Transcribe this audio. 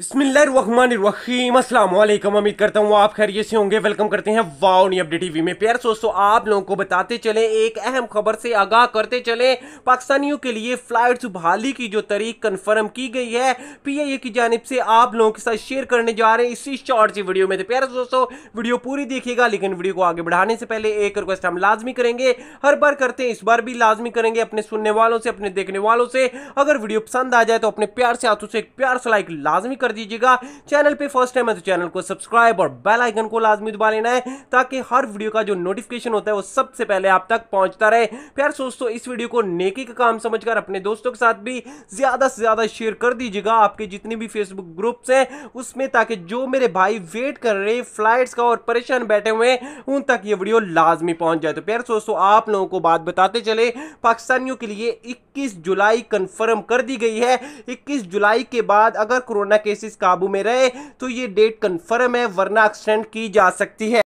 अस्सलाम असलम उम्मीद करता हूँ आप खैरियत से होंगे वेलकम करते हैं वाओ नी अपडेट टीवी में प्यार दोस्तों आप लोगों को बताते चले एक अहम खबर से आगाह करते चले पाकिस्तानियों के लिए फ्लाइट बहाली की जो तारीख कन्फर्म की गई है पीआईए की जानब से आप लोगों के साथ शेयर करने जा रहे हैं इसी शॉर्ट सी वीडियो में तो प्यार दोस्तों वीडियो पूरी देखिएगा लेकिन वीडियो को आगे बढ़ाने से पहले एक रिक्वेस्ट हम लाजमी करेंगे हर बार करते हैं इस बार भी लाजमी करेंगे अपने सुनने वालों से अपने देखने वालों से अगर वीडियो पसंद आ जाए तो अपने प्यार से हाथों से एक प्यार से लाइक लाजमी कर दीजिएगा चैनल पे फर्स्ट टाइम है तो चैनल को सब्सक्राइब और बेल आइकन को लाजमी दबा लेना है ताकि हर वीडियो का जो नोटिफिकेशन होता है वो सबसे पहले आप तक पहुंचता रहे प्यार दोस्तों इस वीडियो को नेकी का काम समझकर अपने दोस्तों के साथ भी ज़्यादा से ज़्यादा शेयर कर दीजिएगा आपके जितने भी फेसबुक ग्रुप्स हैं उसमें ताकि जो मेरे भाई वेट कर रहे फ्लाइट का और परेशान बैठे हुए हैं उन तक ये वीडियो लाजमी पहुंच जाए तो प्यार दोस्तों आप लोगों को बात बताते चले पाकिस्तानियों के लिए इक्कीस जुलाई कन्फर्म कर दी गई है इक्कीस जुलाई के बाद अगर कोरोना के केसेस काबू में रहे तो ये डेट कंफर्म है वरना एक्सटेंड की जा सकती है